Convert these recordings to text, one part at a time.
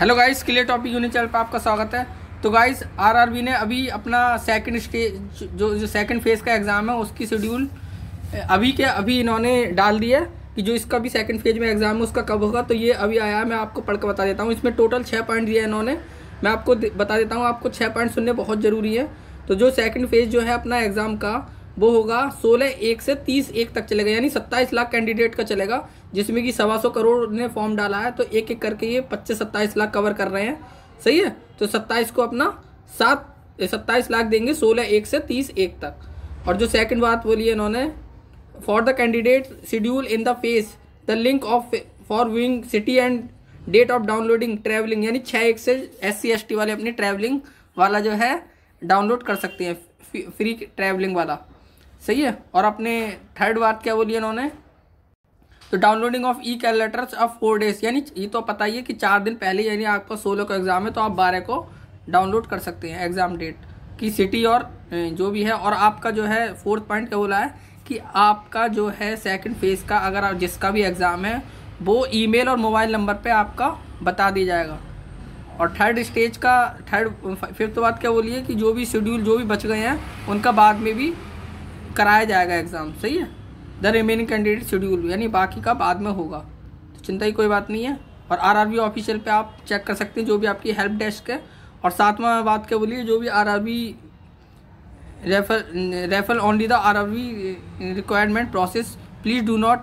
hello guys clear topic unit channel पर आपका स्वागत है तो गाइस आरआरबी ने अभी अपना सेकंड स्टेज जो जो सेकंड फेज़ का एग्ज़ाम है उसकी शेड्यूल अभी के अभी इन्होंने डाल दिया है कि जो इसका भी सेकंड फेज में एग्ज़ाम है उसका कब होगा तो ये अभी आया है मैं आपको पढ़ बता देता हूँ इसमें टोटल छः पॉइंट दिया है इन्होंने मैं आपको बता देता हूँ आपको छः पॉइंट सुनने बहुत ज़रूरी है तो जो सेकेंड फेज़ जो है अपना एग्ज़ाम का वो होगा सोलह एक से तीस एक तक चलेगा यानी सत्ताईस लाख कैंडिडेट का चलेगा जिसमें कि सवा सौ करोड़ ने फॉर्म डाला है तो एक एक करके ये पच्चीस सत्ताईस लाख कवर कर रहे हैं सही है तो सत्ताईस को अपना सात सत्ताईस लाख देंगे सोलह एक से तीस एक तक और जो सेकंड बात बोली है इन्होंने for the candidate schedule in the phase the link of for wing city and date of downloading travelling यानी छः एक से एस सी वाले अपनी ट्रैवलिंग वाला जो है डाउनलोड कर सकते हैं फ्री ट्रैवलिंग वाला सही है और अपने थर्ड बात क्या बोली इन्होंने तो downloading of E call letters of four days यानी ये तो पता ही है कि चार दिन पहले यानी आपका सोलह का एग्ज़ाम है तो आप बारह को डाउनलोड कर सकते हैं एग्ज़ाम डेट की सिटी और जो भी है और आपका जो है फोर्थ पॉइंट क्या बोला है कि आपका जो है सेकंड फेज़ का अगर आप जिसका भी एग्ज़ाम है वो ईमेल और मोबाइल नंबर पे आपका बता दिया जाएगा और थर्ड स्टेज का थर्ड फिफ्थ बात क्या बोलिए कि जो भी शेड्यूल जो भी बच गए हैं उनका बाद में भी कराया जाएगा एग्ज़ाम सही है द रिमेनिंग कैंडिडेट शेड्यूल यानी बाकी का बाद में होगा तो चिंता की कोई बात नहीं है और आर आर बी ऑफिशियल पर आप चेक कर सकते हैं जो भी आपकी हेल्प डेस्क है और साथ में बात क्या बोलिए जो भी R R refer refer only the R R requirement process please do not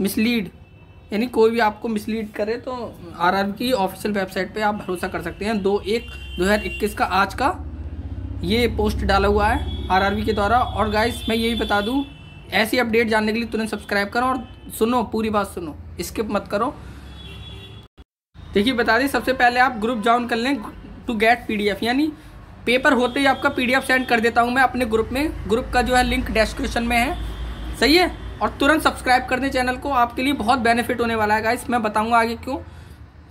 mislead यानी कोई भी आपको मिसलीड करे तो आर आर की ऑफिशियल वेबसाइट पे आप भरोसा कर सकते हैं दो एक दो हज़ार इक्कीस का आज का ये पोस्ट डाला हुआ है आरआरबी के द्वारा और गाइस मैं यही बता दूँ ऐसी अपडेट जानने के लिए तुरंत सब्सक्राइब करो और सुनो पूरी बात सुनो स्किप मत करो देखिए बता दें सबसे पहले आप ग्रुप ज्वाइन कर लें टू गेट एफ यानी पेपर होते ही आपका एफ सेंड कर देता हूँ मैं अपने ग्रुप में ग्रुप का जो है लिंक डिस्क्रिप्शन में है सही है और तुरंत सब्सक्राइब कर दें चैनल को आपके लिए बहुत बेनिफिट होने वाला है गाइस मैं बताऊँगा आगे क्यों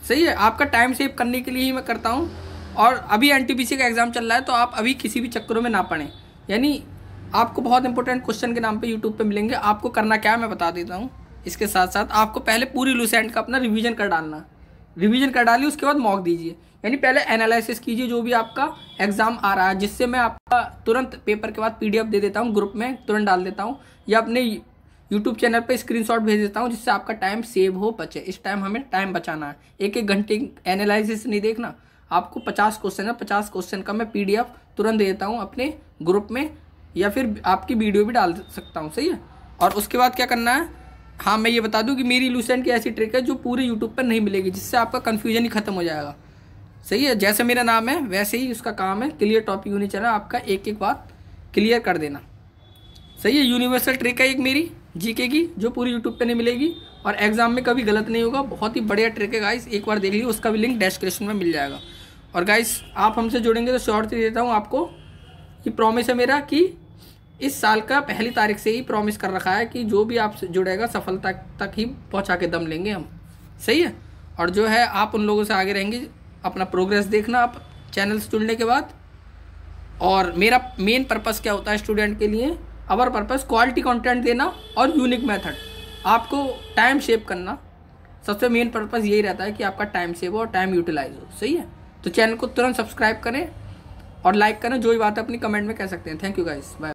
सही है आपका टाइम सेव करने के लिए ही मैं करता हूँ और अभी एन का एग्ज़ाम चल रहा है तो आप अभी किसी भी चक्करों में ना पढ़ें यानी आपको बहुत इंपॉर्टेंट क्वेश्चन के नाम पे यूट्यूब पे मिलेंगे आपको करना क्या है मैं बता देता हूँ इसके साथ साथ आपको पहले पूरी लूसेंट का अपना रिवीजन कर डालना रिवीजन कर डालिए उसके बाद मॉक दीजिए यानी पहले एनालिसिस कीजिए जो भी आपका एग्ज़ाम आ रहा है जिससे मैं आपका तुरंत पेपर के बाद पी दे देता हूँ ग्रुप में तुरंत डाल देता हूँ या अपने यूट्यूब चैनल पर स्क्रीन भेज देता हूँ जिससे आपका टाइम सेव हो बचे इस टाइम हमें टाइम बचाना है एक एक घंटे एनालिसिस नहीं देखना आपको पचास क्वेश्चन है पचास क्वेश्चन का मैं पीडीएफ तुरंत देता हूँ अपने ग्रुप में या फिर आपकी वीडियो भी डाल सकता हूँ सही है और उसके बाद क्या करना है हाँ मैं ये बता दूँ कि मेरी लूसेंट की ऐसी ट्रिक है जो पूरे यूट्यूब पर नहीं मिलेगी जिससे आपका कन्फ्यूजन ही खत्म हो जाएगा सही है जैसे मेरा नाम है वैसे ही उसका काम है क्लियर टॉपिक होनी चाहिए आपका एक एक बात क्लियर कर देना सही है यूनिवर्सल ट्रिक है एक मेरी जीके की जो पूरी यूट्यूब पे नहीं मिलेगी और एग्जाम में कभी गलत नहीं होगा बहुत ही बढ़िया ट्रिक है गाइस एक बार देख लीजिए उसका भी लिंक डेस्क्रिप्शन में मिल जाएगा और गाइस आप हमसे जुड़ेंगे तो श्योर देता हूँ आपको कि प्रॉमिस है मेरा कि इस साल का पहली तारीख से ही प्रॉमिस कर रखा है कि जो भी आप जुड़ेगा सफलता तक ही पहुँचा के दम लेंगे हम सही है और जो है आप उन लोगों से आगे रहेंगे अपना प्रोग्रेस देखना आप चैनल से जुड़ने के बाद और मेरा मेन पर्पज़ क्या होता है स्टूडेंट के लिए अवर पर्पज़ क्वालिटी कंटेंट देना और यूनिक मेथड आपको टाइम सेव करना सबसे मेन पर्पज़ यही रहता है कि आपका टाइम सेव हो और टाइम यूटिलाइज हो सही है तो चैनल को तुरंत सब्सक्राइब करें और लाइक करें जो भी बात अपनी कमेंट में कह सकते हैं थैंक यू गाइस बाय